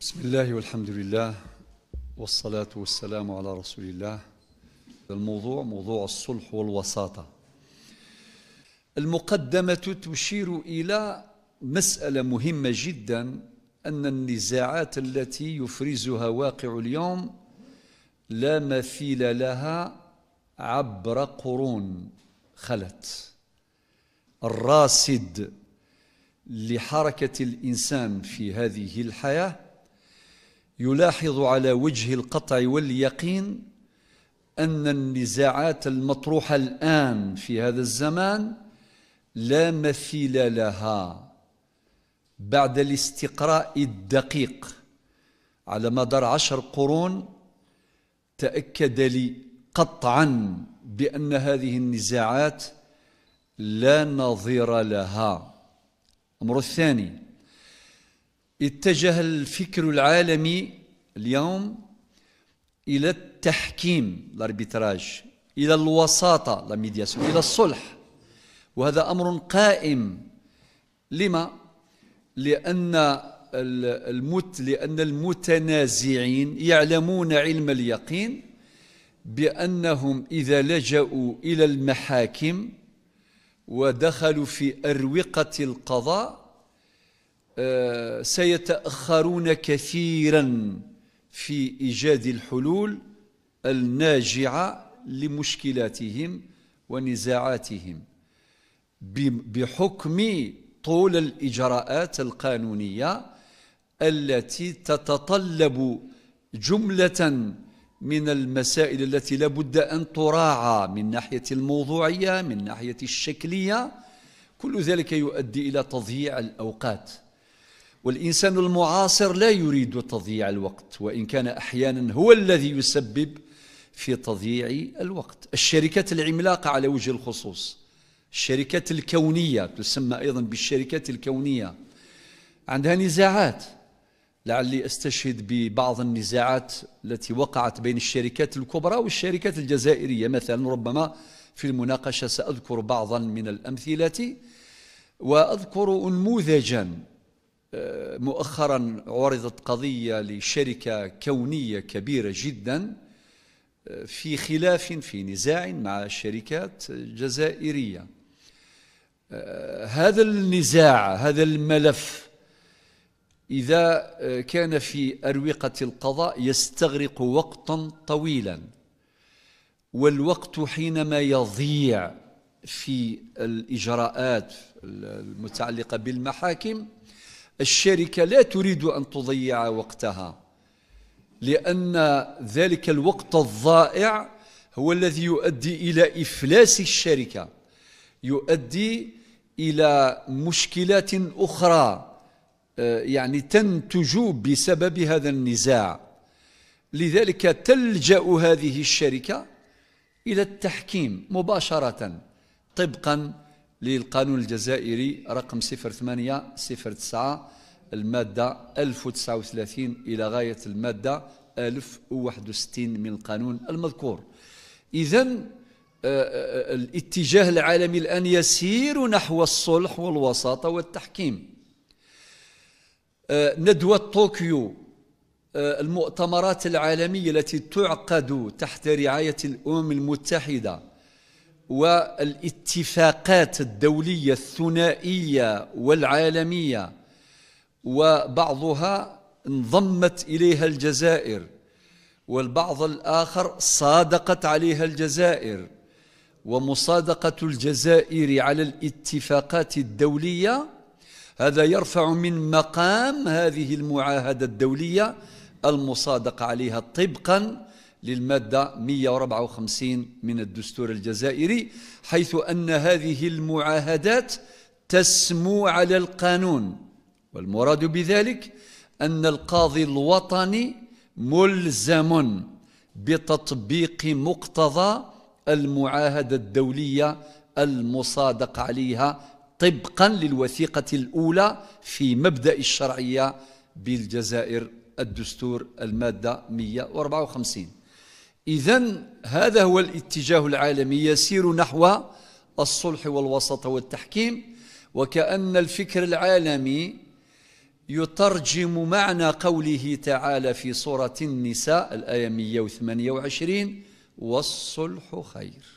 بسم الله والحمد لله والصلاة والسلام على رسول الله الموضوع موضوع الصلح والوساطة المقدمة تشير إلى مسألة مهمة جدا أن النزاعات التي يفرزها واقع اليوم لا مثيل لها عبر قرون خلت الراسد لحركة الإنسان في هذه الحياة يلاحظ على وجه القطع واليقين أن النزاعات المطروحة الآن في هذا الزمان لا مثيل لها بعد الاستقراء الدقيق على مدار عشر قرون تأكد لي قطعا بأن هذه النزاعات لا نظير لها أمر الثاني اتجه الفكر العالمي اليوم إلى التحكيم الاربيتراج إلى الوساطة لا ميدياسيون إلى الصلح وهذا أمر قائم لما؟ لأن المت لأن المتنازعين يعلمون علم اليقين بأنهم إذا لجأوا إلى المحاكم ودخلوا في أروقة القضاء آه، سيتاخرون كثيرا في ايجاد الحلول الناجعه لمشكلاتهم ونزاعاتهم بحكم طول الاجراءات القانونيه التي تتطلب جمله من المسائل التي لابد ان تراعى من ناحيه الموضوعيه من ناحيه الشكليه كل ذلك يؤدي الى تضييع الاوقات والإنسان المعاصر لا يريد تضييع الوقت وإن كان أحيانا هو الذي يسبب في تضييع الوقت الشركات العملاقة على وجه الخصوص الشركات الكونية تسمى أيضا بالشركات الكونية عندها نزاعات لعلي استشهد ببعض النزاعات التي وقعت بين الشركات الكبرى والشركات الجزائرية مثلا ربما في المناقشة سأذكر بعضا من الأمثلة وأذكر أنموذجا مؤخرا عرضت قضية لشركة كونية كبيرة جدا آه، في خلاف في نزاع مع شركات جزائرية آه، هذا النزاع هذا الملف إذا آه، كان في أروقة القضاء يستغرق وقتا طويلا والوقت حينما يضيع في الإجراءات المتعلقة بالمحاكم الشركة لا تريد أن تضيع وقتها لأن ذلك الوقت الضائع هو الذي يؤدي إلى إفلاس الشركة يؤدي إلى مشكلات أخرى آه، يعني تنتج بسبب هذا النزاع لذلك تلجأ هذه الشركة إلى التحكيم مباشرة طبقاً للقانون الجزائري رقم 08 09 المادة 1039 إلى غاية المادة 1061 من القانون المذكور إذا آه، آه، الاتجاه العالمي الآن يسير نحو الصلح والوساطة والتحكيم آه، ندوة طوكيو المؤتمرات العالمية التي تعقد تحت رعاية الأمم المتحدة والاتفاقات الدوليه الثنائيه والعالميه وبعضها انضمت اليها الجزائر والبعض الاخر صادقت عليها الجزائر ومصادقه الجزائر على الاتفاقات الدوليه هذا يرفع من مقام هذه المعاهده الدوليه المصادقه عليها طبقا للمادة 154 من الدستور الجزائري حيث أن هذه المعاهدات تسمو على القانون والمراد بذلك أن القاضي الوطني ملزم بتطبيق مقتضى المعاهدة الدولية المصادق عليها طبقا للوثيقة الأولى في مبدأ الشرعية بالجزائر الدستور المادة 154 إذا هذا هو الاتجاه العالمي يسير نحو الصلح والوسط والتحكيم وكأن الفكر العالمي يترجم معنى قوله تعالى في سورة النساء الآية 128 والصلح خير